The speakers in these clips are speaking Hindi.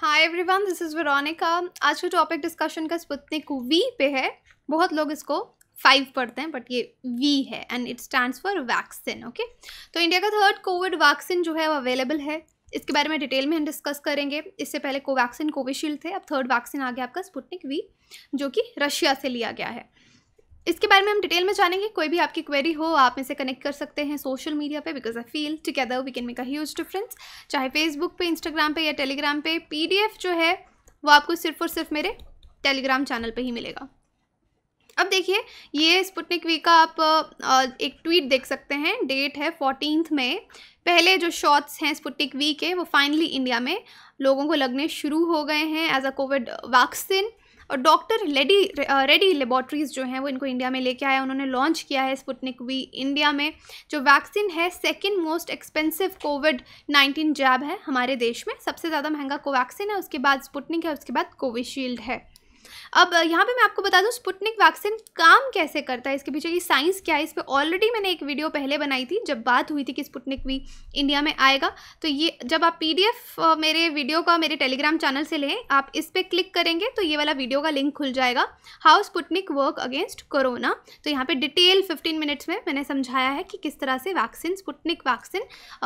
High everyone this is का आज का टॉपिक डिस्कशन का स्पुतनिक वी पे है बहुत लोग इसको फाइव पढ़ते हैं बट ये वी है and it stand for vaccine okay तो इंडिया का थर्ड कोविड वैक्सीन जो है वो अवेलेबल है इसके बारे में डिटेल में हम डिस्कस करेंगे इससे पहले कोवैक्सीन कोविशील्ड थे अब थर्ड वैक्सीन आ गया आपका स्पुतनिक वी जो कि रशिया से लिया गया है इसके बारे में हम डिटेल में जानेंगे कोई भी आपकी क्वेरी हो आप इसे कनेक्ट कर सकते हैं सोशल मीडिया पे because I feel together we can make a huge difference चाहे फेसबुक पे इंस्टाग्राम पे या टेलीग्राम पे पीडीएफ जो है वो आपको सिर्फ और सिर्फ मेरे टेलीग्राम चैनल पे ही मिलेगा अब देखिए ये स्पुटनिक वी का आप एक ट्वीट देख सकते हैं डेट है फोर्टीनथ में पहले जो शॉट्स हैं स्पुटनिक वी के वो फाइनली इंडिया में लोगों को लगने शुरू हो गए हैं एज अ कोविड वैक्सीन और डॉक्टर लेडी रेडी लेबॉर्ट्रीज़ जो हैं वो इनको इंडिया में लेके आया उन्होंने लॉन्च किया है स्पुटनिक वी इंडिया में जो वैक्सीन है second most expensive COVID nineteen jab है हमारे देश में सबसे ज़्यादा महंगा कोवैक्सिन है उसके बाद स्पुटनिक है उसके बाद कोविशील्ड है अब यहाँ पे मैं आपको बता दूँ स्पुटनिक वैक्सीन काम कैसे करता है इसके पीछे की साइंस क्या है इस पर ऑलरेडी मैंने एक वीडियो पहले बनाई थी जब बात हुई थी कि स्पुटनिक वी इंडिया में आएगा तो ये जब आप पी मेरे वीडियो का मेरे टेलीग्राम चैनल से लें आप इस पर क्लिक करेंगे तो ये वाला वीडियो का लिंक खुल जाएगा how Sputnik work against corona तो यहाँ पर डिटेल फिफ्टीन मिनट्स में मैंने समझाया है कि किस तरह से vaccine Sputnik vaccine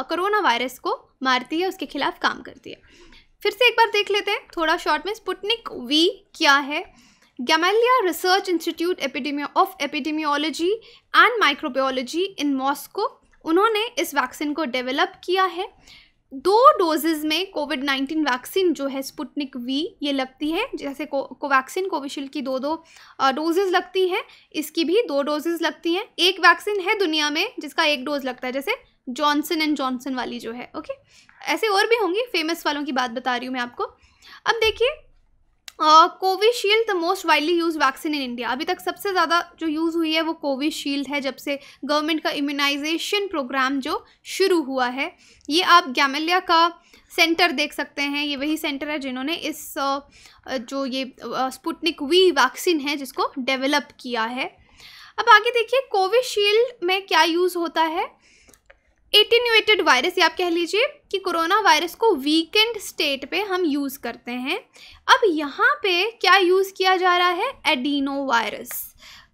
corona virus को मारती है उसके खिलाफ काम करती है फिर से एक बार देख लेते हैं थोड़ा शॉर्ट में स्पुटनिक वी क्या है research institute Institute of Epidemiology and microbiology in Moscow उन्होंने इस वैक्सीन को डेवलप किया है दो डोजेज में कोविड नाइन्टीन वैक्सीन जो है स्पुटनिक वी ये लगती है जैसे को कोवैक्सीन कोविशील्ड की दो दो डोजेज लगती हैं इसकी भी दो डोजेज लगती हैं एक वैक्सीन है दुनिया में जिसका एक डोज लगता है जैसे जॉनसन एंड जॉनसन वाली जो है ओके ऐसे और भी होंगी फेमस वालों की बात बता रही हूँ मैं आपको अब देखिए Covishield the most widely use vaccine in India अभी तक सबसे ज़्यादा जो यूज़ हुई है वो कोविशील्ड है जब से गवर्नमेंट का इम्यूनाइजेशन प्रोग्राम जो शुरू हुआ है ये आप गैमल्या का सेंटर देख सकते हैं ये वही सेंटर है जिन्होंने इस जो ये स्पुटनिक वी वैक्सीन है जिसको डेवलप किया है अब आगे देखिए कोविशील्ड में क्या यूज़ होता है एटीन्यूएटेड वायरस या आप कह लीजिए कि कोरोना वायरस को वीकेंड स्टेट पे हम यूज़ करते हैं अब यहाँ पे क्या यूज़ किया जा रहा है एडीनो वायरस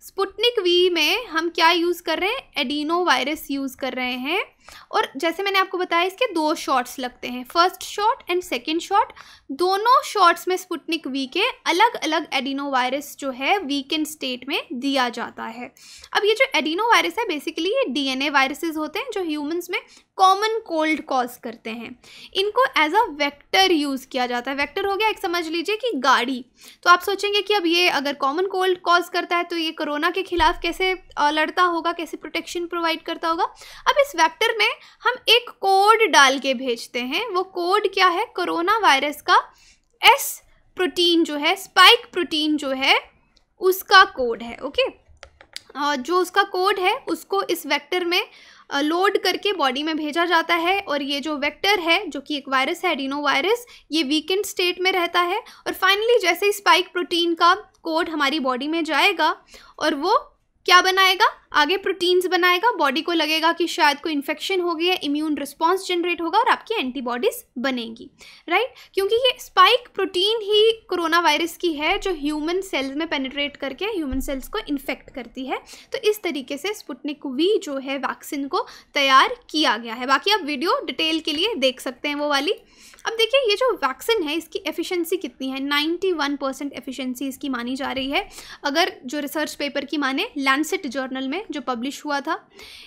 स्पुटनिक वी में हम क्या यूज़ कर रहे हैं एडीनो वायरस यूज़ कर रहे हैं और जैसे मैंने आपको बताया इसके दो शॉट्स लगते हैं first shot and second shot दोनों शॉट्स में स्पुटनिक वी के अलग अलग एडिनो वायरस जो है वीकेंड स्टेट में दिया जाता है अब ये जो एडिनो वायरस है बेसिकली ये डीएनए वायरसेस होते हैं जो ह्यूमंस में कॉमन कोल्ड कॉज करते हैं इनको एज अ वेक्टर यूज़ किया जाता है वेक्टर हो गया एक समझ लीजिए कि गाड़ी तो आप सोचेंगे कि अब ये अगर कॉमन कोल्ड कॉज करता है तो ये कोरोना के खिलाफ कैसे लड़ता होगा कैसे प्रोटेक्शन प्रोवाइड करता होगा अब इस वैक्टर में हम एक कोड डाल के भेजते हैं वो कोड क्या है कोरोना वायरस का एस प्रोटीन जो है स्पाइक प्रोटीन जो है उसका कोड है ओके जो उसका कोड है उसको इस वेक्टर में लोड करके बॉडी में भेजा जाता है और ये जो वेक्टर है जो कि एक वायरस है एडिनो वायरस ये वीकेंड स्टेट में रहता है और फाइनली जैसे ही स्पाइक प्रोटीन का कोड हमारी बॉडी में जाएगा और वो क्या बनाएगा आगे प्रोटीन्स बनाएगा बॉडी को लगेगा कि शायद कोई इन्फेक्शन हो गया इम्यून रिस्पॉन्स जनरेट होगा और आपकी एंटीबॉडीज़ बनेगी राइट क्योंकि ये स्पाइक प्रोटीन ही कोरोना वायरस की है जो ह्यूमन सेल्स में पेनिट्रेट करके ह्यूमन सेल्स को इन्फेक्ट करती है तो इस तरीके से स्पुटनिक वी जो है वैक्सीन को तैयार किया गया है बाकी आप वीडियो डिटेल के लिए देख सकते हैं वो वाली अब देखिए ये जो वैक्सीन है इसकी एफिशिएंसी कितनी है 91 परसेंट एफिशिएंसी इसकी मानी जा रही है अगर जो रिसर्च पेपर की माने लैंडसेट जर्नल में जो पब्लिश हुआ था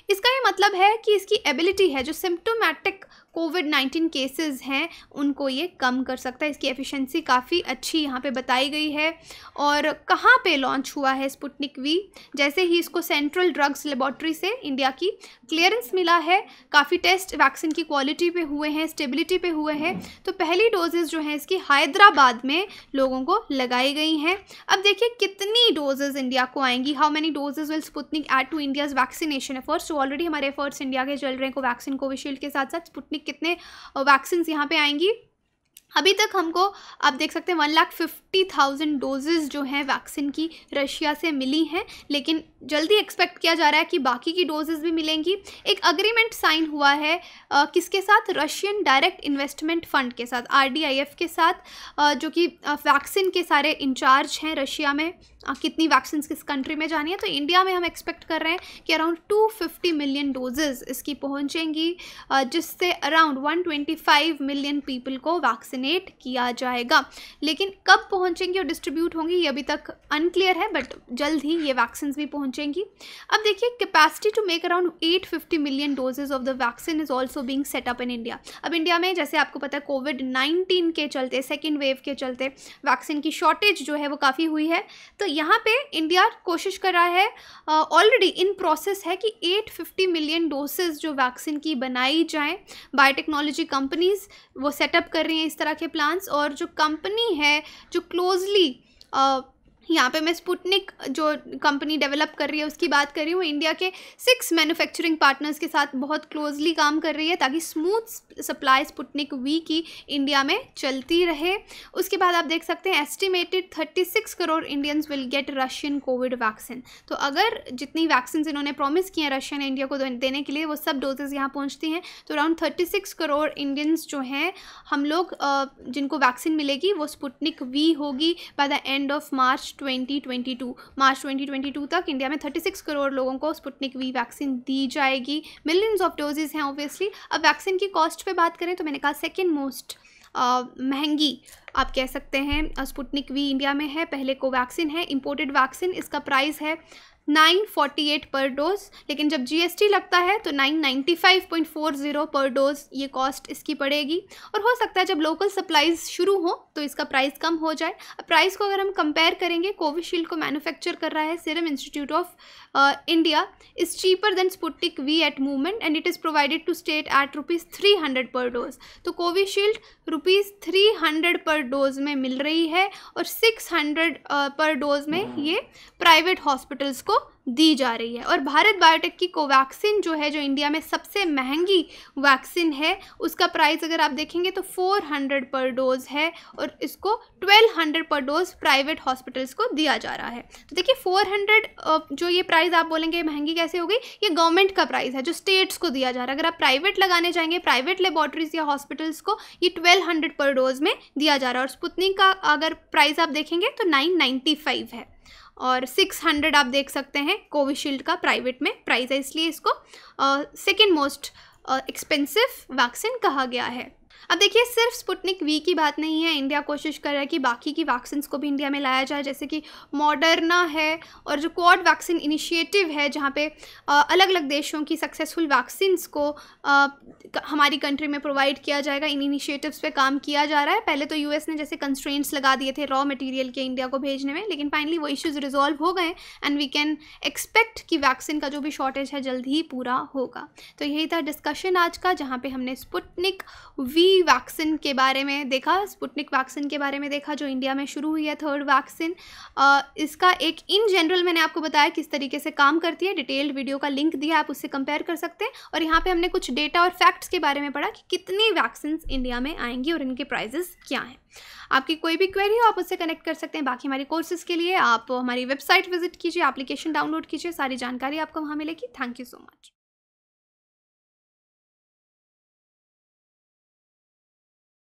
इसका ये मतलब है कि इसकी एबिलिटी है जो सिम्टोमेटिक कोविड नाइन्टीन केसेस हैं उनको ये कम कर सकता है इसकी एफिशिएंसी काफ़ी अच्छी यहाँ पे बताई गई है और कहाँ पे लॉन्च हुआ है स्पुटनिक वी जैसे ही इसको सेंट्रल ड्रग्स लेबॉर्ट्री से इंडिया की क्लियरेंस मिला है काफ़ी टेस्ट वैक्सीन की क्वालिटी पे हुए हैं स्टेबिलिटी पे हुए हैं तो पहली डोजेज़ जो हैं इसकी हैदराबाद में लोगों को लगाई गई हैं अब देखिए कितनी डोजेज़ इंडिया को आएंगी how many doses will Sputnik add to India's vaccination efforts जो ऑलरेडी हमारे एफर्ट्स इंडिया के चल रहे हैं को वैक्सीन कोविशील्ड के साथ साथ स्पुटनिक कितने वैक्सीन यहाँ पे आएंगी अभी तक हमको आप देख सकते हैं one lakh fifty thousand doses जो हैं वैक्सीन की रशिया से मिली हैं लेकिन जल्दी एक्सपेक्ट किया जा रहा है कि बाकी की डोजेज़ भी मिलेंगी एक अग्रीमेंट साइन हुआ है आ, किसके साथ रशियन डायरेक्ट इन्वेस्टमेंट फ़ंड के साथ आर के साथ आ, जो कि वैक्सीन के सारे इंचार्ज हैं रशिया में कितनी वैक्सीन किस कंट्री में जानी है तो इंडिया में हम एक्सपेक्ट कर रहे हैं कि अराउंड 250 मिलियन डोजेज़ इसकी पहुंचेंगी जिससे अराउंड 125 मिलियन पीपल को वैक्सीनेट किया जाएगा लेकिन कब पहुंचेंगी और डिस्ट्रीब्यूट होंगी ये अभी तक अनक्लियर है बट जल्द ही ये वैक्सीन भी पहुंचेंगी अब देखिए capacity to make around 850 million doses of the vaccine is also being setup in India अब इंडिया में जैसे आपको पता है कोविड नाइन्टीन के चलते सेकेंड वेव के चलते वैक्सीन की शॉर्टेज जो है वो काफ़ी हुई है तो यहाँ पे इंडिया कोशिश कर रहा है ऑलरेडी इन प्रोसेस है कि 850 मिलियन डोसेज जो वैक्सीन की बनाई जाए बायोटेक्नोलॉजी कंपनीज वो सेटअप कर रही हैं इस तरह के प्लान्स और जो कंपनी है जो क्लोजली यहाँ पे मैं स्पुटनिक जो कंपनी डेवलप कर रही है उसकी बात कर रही हूँ इंडिया के सिक्स मैन्युफैक्चरिंग पार्टनर्स के साथ बहुत क्लोजली काम कर रही है ताकि स्मूथ सप्लाई स्पुटनिक वी की इंडिया में चलती रहे उसके बाद आप देख सकते हैं estimated thirty six crore Indians will get Russian COVID vaccine तो अगर जितनी वैक्सीन इन्होंने प्रॉमिस किए हैं रशियन इंडिया को देने के लिए वो सब डोजेज़ यहाँ पहुँचती हैं तो around thirty six crore Indians जो हैं हम लोग जिनको वैक्सीन मिलेगी वो स्पुटनिक वी होगी by the end of March 2022 March 2022 तक इंडिया में 36 करोड़ लोगों को स्पुटनिक वी वैक्सीन दी जाएगी मिलियंस ऑफ डोजेज़ हैं ऑब्वियसली अब वैक्सीन की कॉस्ट पे बात करें तो मैंने कहा सेकेंड मोस्ट महंगी आप कह सकते हैं स्पुटनिक वी इंडिया में है पहले कोवैक्सिन है इम्पोर्टेड वैक्सीन इसका प्राइस है nine forty eight per dose लेकिन जब जीएसटी लगता है तो nine ninety five point four zero per dose ये कॉस्ट इसकी पड़ेगी और हो सकता है जब लोकल सप्लाईज शुरू हो तो इसका प्राइस कम हो जाए अब प्राइस को अगर हम कंपेयर करेंगे कोविशील्ड को मैन्युफैक्चर कर रहा है Serum Institute of India is cheaper than Sputnik V at movement and it is provided to state at rupees three hundred per dose तो Covishield rupees three hundred per dose में मिल रही है और 600 पर डोज में हम्म। ये प्राइवेट हॉस्पिटल्स को दी जा रही है और भारत बायोटेक की कोवैक्सिन जो है जो इंडिया में सबसे महंगी वैक्सीन है उसका प्राइस अगर आप देखेंगे तो 400 पर डोज है और इसको 1200 पर डोज प्राइवेट हॉस्पिटल्स को दिया जा रहा है तो देखिए 400 जो ये प्राइस आप बोलेंगे महंगी कैसे हो गई ये गवर्नमेंट का प्राइस है जो स्टेट्स को दिया जा रहा है अगर आप प्राइवेट लगाने जाएंगे प्राइवेट लेबॉर्ट्रीज या हॉस्पिटल्स को ये ट्वेल्व पर डोज में दिया जा सारा और स्पुतनिक का अगर प्राइस आप देखेंगे तो नाइन नाइन्टी फाइव है और सिक्स हंड्रेड आप देख सकते हैं कोविशील्ड का प्राइवेट में प्राइस है इसलिए इसको सेकेंड मोस्ट एक्सपेंसिव वैक्सीन कहा गया है अब देखिए सिर्फ स्पुटनिक वी की बात नहीं है इंडिया कोशिश कर रहा है कि बाकी की वैक्सीन को भी इंडिया में लाया जाए जैसे कि मॉडर्ना है और जो क्वाड वैक्सीन इनिशिएटिव है जहाँ पे अलग अलग देशों की सक्सेसफुल वैक्सीन को हमारी कंट्री में प्रोवाइड किया जाएगा इन इनिशिएटिव्स पे काम किया जा रहा है पहले तो यूएस ने जैसे कंस्ट्रेंट्स लगा दिए थे रॉ मटेरियल के इंडिया को भेजने में लेकिन फाइनली वो इश्यूज रिजॉल्व हो गए एंड वी कैन एक्सपेक्ट कि वैक्सीन का जो भी शॉर्टेज है जल्द ही पूरा होगा तो यही था डिस्कशन आज का जहाँ पर हमने स्पुटनिक वी वी वैक्सीन के बारे में देखा स्पुटनिक वैक्सीन के बारे में देखा जो इंडिया में शुरू हुई है थर्ड वैक्सीन इसका एक इन जनरल मैंने आपको बताया किस तरीके से काम करती है डिटेल्ड वीडियो का लिंक दिया आप उससे कंपेयर कर सकते हैं और यहाँ पे हमने कुछ डेटा और फैक्ट्स के बारे में पढ़ा कि कितनी वैक्सीन इंडिया में आएंगी और इनके प्राइजेस क्या हैं आपकी कोई भी क्वेरी हो आप उससे कनेक्ट कर सकते हैं बाकी हमारे कोर्सेज़ के लिए आप हमारी वेबसाइट विजिट कीजिए एप्लीकेशन डाउनलोड कीजिए सारी जानकारी आपको वहाँ मिलेगी थैंक यू सो मच